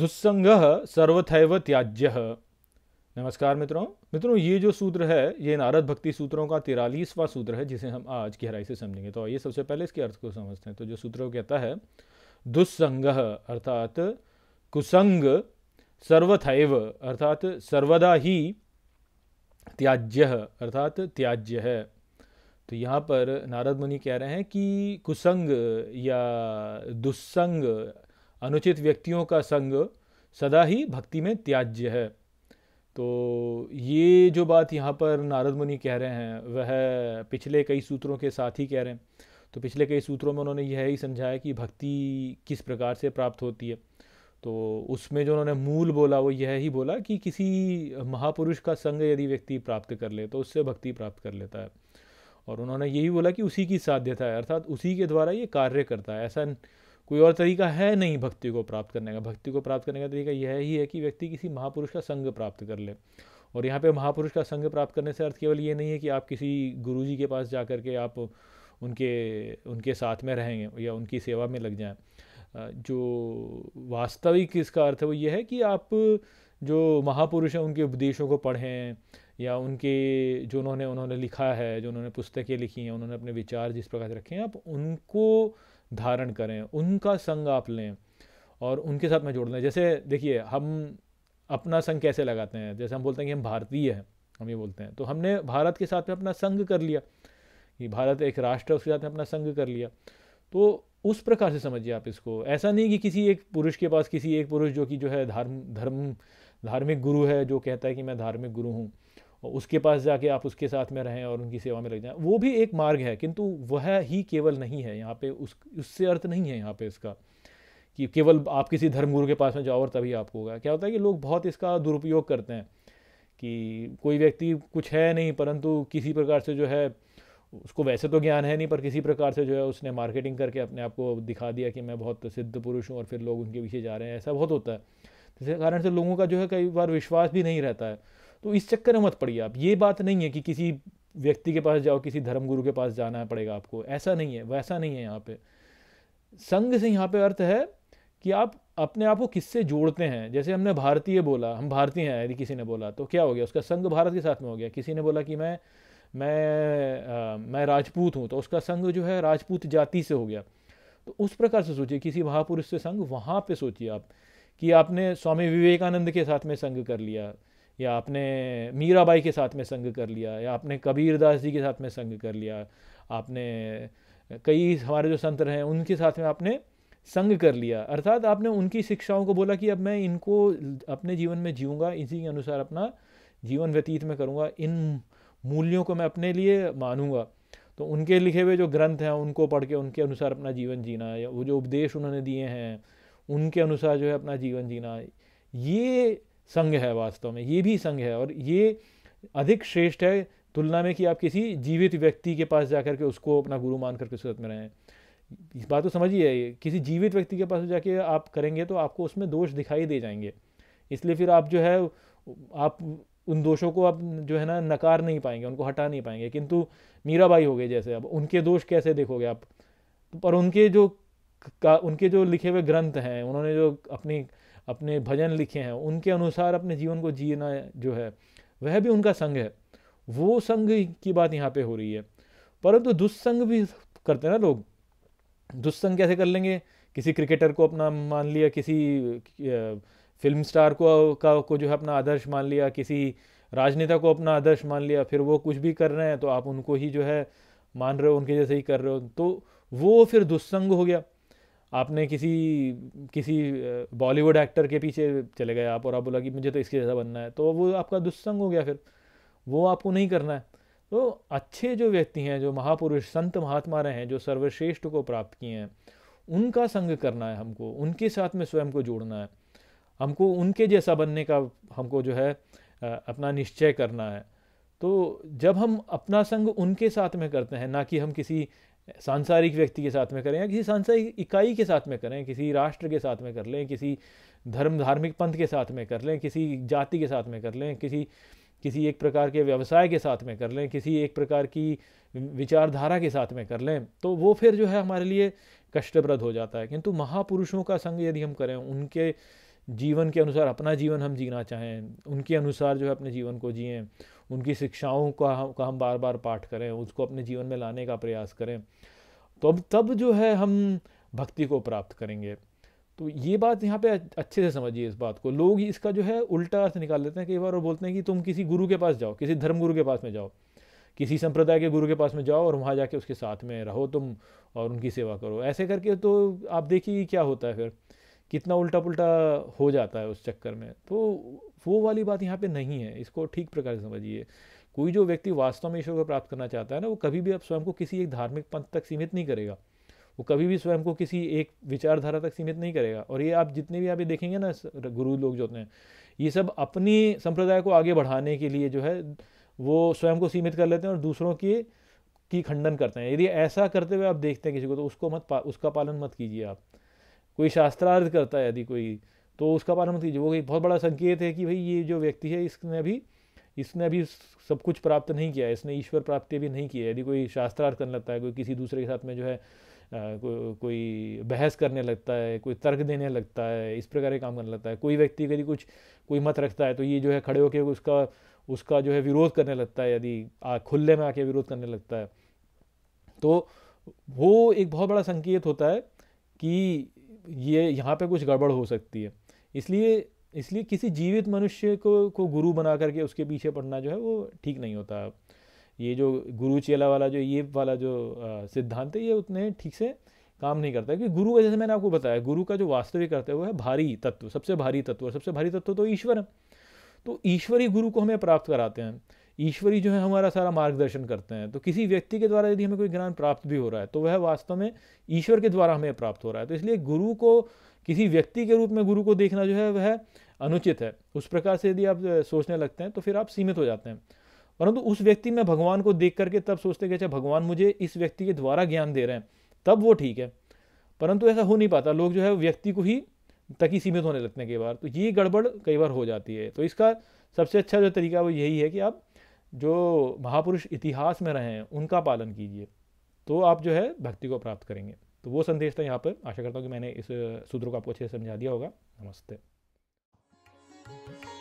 दुस्संग सर्वथैव त्याज्य नमस्कार मित्रों मित्रों ये जो सूत्र है ये नारद भक्ति सूत्रों का तिरालीसवां सूत्र है जिसे हम आज गहराई से समझेंगे तो आइए सबसे पहले इसके अर्थ को समझते हैं तो जो सूत्र कहता है दुस्संग अर्थात कुसंग सर्वथैव अर्थात सर्वदा ही त्याज्य अर्थात त्याज्य है तो यहाँ पर नारद मुनि कह रहे हैं कि कुसंग या दुस्संग अनुचित व्यक्तियों का संग सदा ही भक्ति में त्याज्य है तो ये जो बात यहाँ पर नारद मुनि कह रहे हैं वह पिछले कई सूत्रों के साथ ही कह रहे हैं तो पिछले कई सूत्रों में उन्होंने यह ही समझाया कि भक्ति किस प्रकार से प्राप्त होती है तो उसमें जो उन्होंने मूल बोला वो यह ही बोला कि किसी महापुरुष का संग यदि व्यक्ति प्राप्त कर ले तो उससे भक्ति प्राप्त कर लेता है और उन्होंने यही बोला कि उसी की साध्यता है अर्थात उसी के द्वारा ये कार्य करता है ऐसा कोई और तरीका है नहीं भक्ति को प्राप्त करने का भक्ति को प्राप्त करने का तरीका यह ही है कि व्यक्ति किसी महापुरुष का संग प्राप्त कर ले और यहाँ पे महापुरुष का संग प्राप्त करने से अर्थ केवल ये नहीं है कि आप किसी गुरुजी के पास जा करके के आप उनके उनके साथ में रहेंगे या उनकी सेवा में लग जाएं जो वास्तविक इसका अर्थ है वो ये है कि आप जो महापुरुष हैं उनके उपदेशों को पढ़ें या उनके जो उन्होंने उन्होंने लिखा है जो उन्होंने पुस्तकें लिखी हैं उन्होंने अपने विचार जिस प्रकार से रखे हैं आप उनको धारण करें उनका संग आप लें और उनके साथ में जोड़ लें जैसे देखिए हम अपना संग कैसे लगाते हैं जैसे हम बोलते हैं कि हम भारतीय हैं हम ये बोलते हैं तो हमने भारत के साथ में अपना संग कर लिया कि भारत एक राष्ट्र है उसके साथ में अपना संग कर लिया तो उस प्रकार से समझिए आप इसको ऐसा नहीं कि किसी एक पुरुष के पास किसी एक पुरुष जो कि जो है धर्म धर्म धार्मिक गुरु है जो कहता है कि मैं धार्मिक गुरु हूँ उसके पास जाके आप उसके साथ में रहें और उनकी सेवा में लग जाएं वो भी एक मार्ग है किंतु वह ही केवल नहीं है यहाँ पे उस उससे अर्थ नहीं है यहाँ पे इसका कि केवल आप किसी धर्मगुरु के पास में जाओ और तभी आपको होगा क्या होता है कि लोग बहुत इसका दुरुपयोग करते हैं कि कोई व्यक्ति कुछ है नहीं परंतु किसी प्रकार से जो है उसको वैसे तो ज्ञान है नहीं पर किसी प्रकार से जो है उसने मार्केटिंग करके अपने आप को दिखा दिया कि मैं बहुत सिद्ध पुरुष हूँ और फिर लोग उनके पीछे जा रहे हैं ऐसा बहुत होता है जिसके कारण से लोगों का जो है कई बार विश्वास भी नहीं रहता है तो इस चक्कर में मत पड़िए आप ये बात नहीं है कि किसी व्यक्ति के पास जाओ किसी धर्मगुरु के पास जाना पड़ेगा आपको ऐसा नहीं है वैसा नहीं है यहाँ पे संघ से यहाँ पे अर्थ है कि आप अपने आप को किससे जोड़ते हैं जैसे हमने भारतीय बोला हम भारतीय हैं यदि किसी ने बोला तो क्या हो गया उसका संघ भारत के साथ में हो गया किसी ने बोला कि मैं मैं आ, मैं राजपूत हूँ तो उसका संघ जो है राजपूत जाति से हो गया तो उस प्रकार से सोचिए किसी महापुरुष से संघ वहाँ पे सोचिए आप कि आपने स्वामी विवेकानंद के साथ में संघ कर लिया या आपने मीराबाई के साथ में संग कर लिया या आपने कबीरदास जी के साथ में संग कर लिया आपने कई हमारे जो संत रहे हैं उनके साथ में आपने संग कर लिया अर्थात आपने उनकी शिक्षाओं को बोला कि अब मैं इनको अपने जीवन में जीऊँगा इसी के अनुसार अपना जीवन व्यतीत में करूँगा इन मूल्यों को मैं अपने लिए मानूंगा तो उनके लिखे हुए जो ग्रंथ हैं उनको पढ़ के उनके अनुसार अपना जीवन जीना या वो जो उपदेश उन्होंने दिए हैं उनके अनुसार जो है अपना जीवन जीना ये संघ है वास्तव में ये भी संघ है और ये अधिक श्रेष्ठ है तुलना में कि आप किसी जीवित व्यक्ति के पास जाकर के उसको अपना गुरु मान करके सूरत में रहें इस बात को समझिए किसी जीवित व्यक्ति के पास जाके आप करेंगे तो आपको उसमें दोष दिखाई दे जाएंगे इसलिए फिर आप जो है आप उन दोषों को आप जो है ना नकार नहीं पाएंगे उनको हटा नहीं पाएंगे किंतु मीराबाई हो गए जैसे अब उनके दोष कैसे देखोगे आप पर उनके जो का उनके जो लिखे हुए ग्रंथ हैं उन्होंने जो अपनी अपने भजन लिखे हैं उनके अनुसार अपने जीवन को जीना जो है वह भी उनका संग है वो संग की बात यहाँ पे हो रही है परंतु तो दुस्संग भी करते हैं ना लोग दुस्संग कैसे कर लेंगे किसी क्रिकेटर को अपना मान लिया किसी फिल्म स्टार को का को जो है अपना आदर्श मान लिया किसी राजनेता को अपना आदर्श मान लिया फिर वो कुछ भी कर रहे हैं तो आप उनको ही जो है मान रहे हो उनके जैसे ही कर रहे हो तो वो फिर दुस्संग हो गया आपने किसी किसी बॉलीवुड एक्टर के पीछे चले गए आप और आप बोला कि मुझे तो इसके जैसा बनना है तो वो आपका दुस्संग हो गया फिर वो आपको नहीं करना है तो अच्छे जो व्यक्ति हैं जो महापुरुष संत महात्मा रहे हैं जो सर्वश्रेष्ठ को प्राप्त किए हैं उनका संग करना है हमको उनके साथ में स्वयं को जोड़ना है हमको उनके जैसा बनने का हमको जो है अपना निश्चय करना है तो जब हम अपना संग उनके साथ में करते हैं ना कि हम किसी सांसारिक व्यक्ति के साथ में करें या किसी सांसारिक इकाई के साथ में करें किसी राष्ट्र के साथ में कर लें किसी धर्म धार्मिक पंथ के साथ में कर लें किसी जाति के साथ में कर लें किसी किसी एक प्रकार के व्यवसाय के साथ में कर लें किसी एक प्रकार की विचारधारा के साथ में कर लें तो वो फिर जो है हमारे लिए कष्टप्रद हो जाता है किंतु महापुरुषों का संग यदि हम करें उनके जीवन के अनुसार अपना जीवन हम जीना चाहें उनके अनुसार जो है अपने जीवन को जिए उनकी शिक्षाओं का हम का हम बार बार पाठ करें उसको अपने जीवन में लाने का प्रयास करें तो अब तब जो है हम भक्ति को प्राप्त करेंगे तो ये बात यहाँ पे अच्छे से समझिए इस बात को लोग इसका जो है उल्टा अर्थ निकाल लेते हैं कई बार और बोलते हैं कि तुम किसी गुरु के पास जाओ किसी धर्म गुरु के पास में जाओ किसी संप्रदाय के गुरु के पास में जाओ और वहाँ जाके उसके साथ में रहो तुम और उनकी सेवा करो ऐसे करके तो आप देखिए क्या होता है फिर कितना उल्टा पुल्टा हो जाता है उस चक्कर में तो वो वाली बात यहाँ पे नहीं है इसको ठीक प्रकार से समझिए कोई जो व्यक्ति वास्तव में ईश्वर को प्राप्त करना चाहता है ना वो कभी भी आप स्वयं को किसी एक धार्मिक पंथ तक सीमित नहीं करेगा वो कभी भी स्वयं को किसी एक विचारधारा तक सीमित नहीं करेगा और ये आप जितने भी आप ये देखेंगे ना गुरु लोग जो होते हैं ये सब अपनी संप्रदाय को आगे बढ़ाने के लिए जो है वो स्वयं को सीमित कर लेते हैं और दूसरों की की खंडन करते हैं यदि ऐसा करते हुए आप देखते हैं किसी को तो उसको मत पा उसका पालन मत कीजिए आप कोई शास्त्रार्थ करता है यदि कोई तो उसका पालन मत कीजिए वो एक बहुत बड़ा संकेत है कि भाई ये जो व्यक्ति है इसने अभी इसने अभी सब कुछ प्राप्त नहीं किया है इसने ईश्वर प्राप्ति भी नहीं की है यदि कोई शास्त्रार्थ करने लगता है कोई किसी दूसरे के साथ में जो है को, कोई बहस करने लगता है कोई तर्क देने लगता है इस प्रकार के काम करने लगता है कोई व्यक्ति यदि कुछ कोई मत रखता है तो ये जो है खड़े होकर उसका उसका जो है विरोध करने लगता है यदि खुले में आके विरोध करने लगता है तो वो एक बहुत बड़ा संकेत होता है कि ये यहाँ पे कुछ गड़बड़ हो सकती है इसलिए इसलिए किसी जीवित मनुष्य को को गुरु बना करके उसके पीछे पढ़ना जो है वो ठीक नहीं होता ये जो गुरु चेला वाला जो ये वाला जो सिद्धांत है ये उतने ठीक से काम नहीं करता क्योंकि गुरु जैसे मैंने आपको बताया गुरु का जो वास्तविक करते है वो है भारी तत्व सबसे भारी तत्व और सबसे भारी तत्व तो ईश्वर है तो ईश्वरी गुरु को हमें प्राप्त कराते हैं ईश्वरी जो है हमारा सारा मार्गदर्शन करते हैं तो किसी व्यक्ति के द्वारा यदि हमें कोई ज्ञान प्राप्त भी हो रहा है तो वह वास्तव में ईश्वर के द्वारा हमें प्राप्त हो रहा है तो इसलिए गुरु को किसी व्यक्ति के रूप में गुरु को देखना जो है वह अनुचित है उस प्रकार से यदि आप सोचने लगते हैं तो फिर आप सीमित हो जाते हैं परंतु उस व्यक्ति में भगवान को देख करके तब सोचते कि अच्छा भगवान मुझे इस व्यक्ति के द्वारा ज्ञान दे रहे हैं तब वो ठीक है परंतु ऐसा हो नहीं पाता लोग जो है व्यक्ति को ही तक ही सीमित होने लगते हैं कई बार तो ये गड़बड़ कई बार हो जाती है तो इसका सबसे अच्छा जो तरीका वो यही है कि आप जो महापुरुष इतिहास में रहे हैं उनका पालन कीजिए तो आप जो है भक्ति को प्राप्त करेंगे तो वो संदेश था यहाँ पर आशा करता हूँ कि मैंने इस सूत्र को आपको अच्छे से समझा दिया होगा नमस्ते